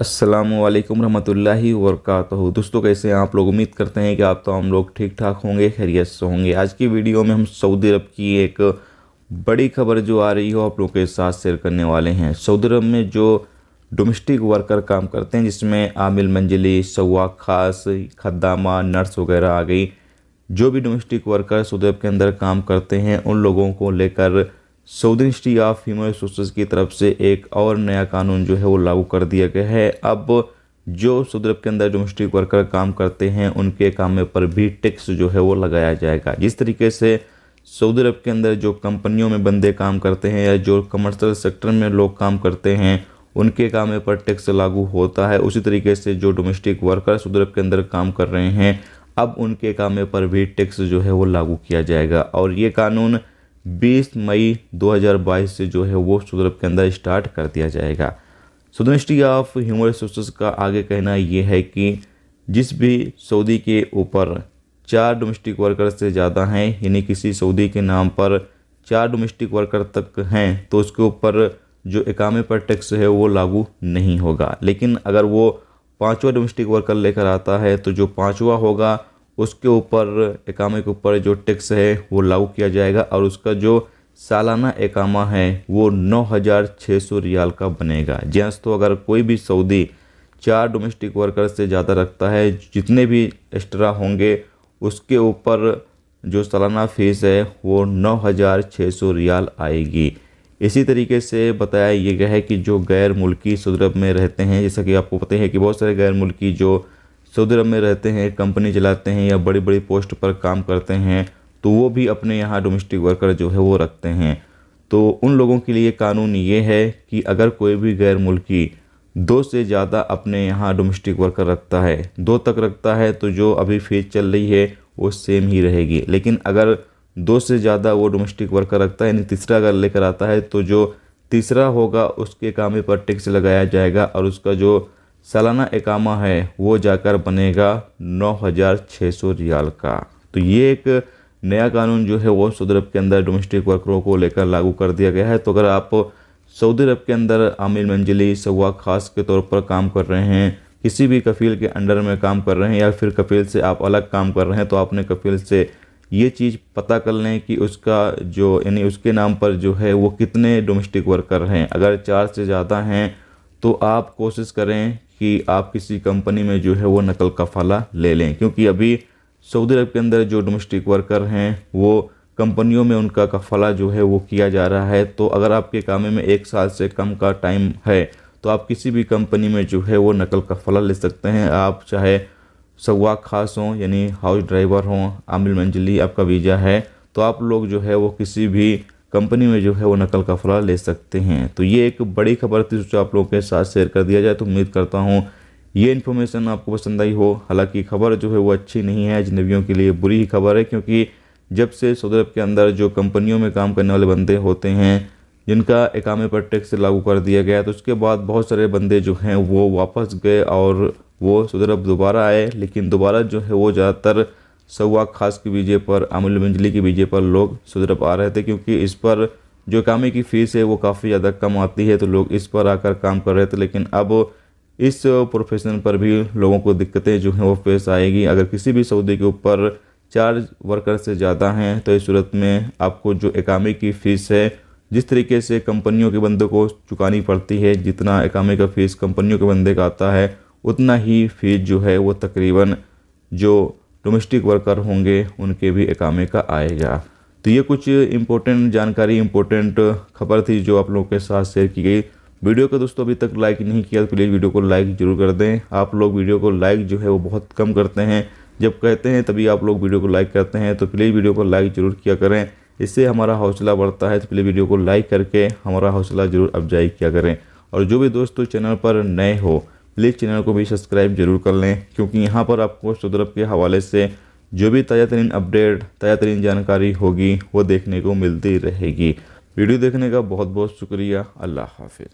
अस्सलाम वालेकुम रहमतुल्लाहि वरकत दोस्तों कैसे हैं आप लोग उम्मीद करते हैं कि आप तो हम लोग ठीक ठाक होंगे खैरियत से होंगे आज की वीडियो में हम सऊदी अरब की एक बड़ी खबर जो आ रही हो आप लोगों के साथ शेयर करने वाले हैं सऊदी अरब में जो डोमेस्टिक वर्कर काम करते हैं जिसमें आमिल मंजिली सवाक खास खदामा नर्स वगैरह आ गई जो भी डोमेस्टिक वर्कर सऊदी अरब के अंदर काम करते हैं उन लोगों को लेकर Saudi Institute of Human Resource की तरफ से एक और नया कानून जो है वो लागू कर दिया गया है अब जो सऊदी अरब के अंदर डोमेस्टिक वर्कर काम करते हैं उनके कामे पर भी टैक्स जो है वो लगाया जाएगा जिस तरीके से सऊदी अरब के अंदर जो कंपनियों में बंदे काम करते हैं या जो कमर्शल सेक्टर में लोग काम करते हैं उनके कामे पर टैक्स लागू होता है उसी तरीके से जो डोमेस्टिक वर्कर सऊदी अरब के अंदर काम कर रहे हैं अब उनके कामे पर भी टैक्स जो है वो लागू किया जाएगा और ये कानून 20 मई 2022 से जो है वो सुदरब के अंदर स्टार्ट कर दिया जाएगा सदर मिनिस्ट्री ऑफ ह्यूमन रिसोर्सेज का आगे कहना ये है कि जिस भी सऊदी के ऊपर चार डोमेस्टिक वर्कर से ज़्यादा हैं यानी किसी सऊदी के नाम पर चार डोमेस्टिक वर्कर तक हैं तो उसके ऊपर जो इकामे पर टैक्स है वो लागू नहीं होगा लेकिन अगर वो पाँचवा डोमेस्टिक वर्कर लेकर आता है तो जो पाँचवा होगा उसके ऊपर एकामे के ऊपर जो टैक्स है वो लागू किया जाएगा और उसका जो सालाना एकामा है वो नौ हज़ार छः सौ रियाल का बनेगा जी तो अगर कोई भी सऊदी चार डोमेस्टिक वर्कर से ज़्यादा रखता है जितने भी एक्स्ट्रा होंगे उसके ऊपर जो सालाना फ़ीस है वो नौ हज़ार छः सौ रियाल आएगी इसी तरीके से बताया ये गया है कि जो गैर मुल्की सदरब में रहते हैं जैसा कि आपको पता है कि बहुत सारे गैर मुल्की जो सऊदी अरब में रहते हैं कंपनी चलाते हैं या बड़ी बड़ी पोस्ट पर काम करते हैं तो वो भी अपने यहाँ डोमेस्टिक वर्कर जो है वो रखते हैं तो उन लोगों के लिए कानून ये है कि अगर कोई भी गैर मुल्की दो से ज़्यादा अपने यहाँ डोमेस्टिक वर्कर रखता है दो तक रखता है तो जो अभी फीस चल रही है वो सेम ही रहेगी लेकिन अगर दो से ज़्यादा वो डोमेस्टिक वर्कर रखता है यानी तीसरा अगर लेकर आता है तो जो तीसरा होगा उसके कामे पर टैक्स लगाया जाएगा और उसका जो सालाना एकामा है वो जाकर बनेगा नौ हज़ार छः सौ रियाल का तो ये एक नया कानून जो है वो सऊदी अरब के अंदर डोमेस्टिक वर्करों को लेकर लागू कर दिया गया है तो अगर आप सऊदी अरब के अंदर आमिर मंजिली सवा खास के तौर पर काम कर रहे हैं किसी भी कफील के अंडर में काम कर रहे हैं या फिर कफील से आप अलग काम कर रहे हैं तो आपने कफील से ये चीज़ पता कर लें कि उसका जो यानी उसके नाम पर जो है वो कितने डोमेस्टिक वर्कर हैं अगर चार से ज़्यादा हैं तो आप कोशिश करें कि आप किसी कंपनी में जो है वो नकल का फाला ले लें क्योंकि अभी सऊदी अरब के अंदर जो डोमेस्टिक वर्कर हैं वो कंपनियों में उनका कफला जो है वो किया जा रहा है तो अगर आपके कामे में एक साल से कम का टाइम है तो आप किसी भी कंपनी में जो है वो नकल फला ले सकते हैं आप चाहे सवा खास हों यानी हाउस ड्राइवर हों आमिल मंजिली आपका वीज़ा है तो आप लोग जो है वो किसी भी कंपनी में जो है वो नकल का फला ले सकते हैं तो ये एक बड़ी खबर थी सोचा आप लोगों के साथ शेयर कर दिया जाए तो उम्मीद करता हूँ ये इन्फॉर्मेशन आपको पसंद आई हो हालांकि खबर जो है वो अच्छी नहीं है अजनबियों के लिए बुरी ही खबर है क्योंकि जब से सऊदी अरब के अंदर जो कंपनियों में काम करने वाले बंदे होते हैं जिनका एकामे पर टैक्स लागू कर दिया गया तो उसके बाद बहुत सारे बंदे जो हैं वो वापस गए और वो सऊदी अरब दोबारा आए लेकिन दोबारा जो है वो ज़्यादातर सौवा खास के वीजे पर अमूल मंजली के वीजे पर लोग सुधरप आ रहे थे क्योंकि इस पर जो कामे की फ़ीस है वो काफ़ी ज़्यादा कम आती है तो लोग इस पर आकर काम कर रहे थे लेकिन अब इस प्रोफेशन पर भी लोगों को दिक्कतें जो हैं वो फेस आएगी अगर किसी भी सऊदी के ऊपर चार वर्कर से ज़्यादा हैं तो इस सूरत में आपको जो एकामे की फ़ीस है जिस तरीके से कंपनियों के बंदों को चुकानी पड़ती है जितना एकामे का फ़ीस कंपनियों के बंदे का आता है उतना ही फीस जो है वो तकरीबन जो डोमेस्टिक वर्कर होंगे उनके भी एकामे का आएगा तो ये कुछ इम्पोर्टेंट जानकारी इम्पोर्टेंट खबर थी जो आप लोगों के साथ शेयर की गई वीडियो को दोस्तों अभी तक लाइक नहीं किया तो प्लीज़ वीडियो को लाइक जरूर कर दें आप लोग वीडियो को लाइक जो है वो बहुत कम करते हैं जब कहते हैं तभी आप लोग वीडियो को लाइक करते हैं तो प्लीज़ वीडियो को लाइक जरूर किया करें इससे हमारा हौसला बढ़ता है तो प्लीज़ वीडियो को लाइक करके हमारा हौसला जरूर अफजाई किया करें और जो भी दोस्तों चैनल पर नए हो प्लीज़ चैनल को भी सब्सक्राइब जरूर कर लें क्योंकि यहाँ पर आपको सऊदी के हवाले से जो भी ताज़ा तरीन अपडेट ताज़ा तरीन जानकारी होगी वो देखने को मिलती रहेगी वीडियो देखने का बहुत बहुत शुक्रिया अल्लाह हाफिज़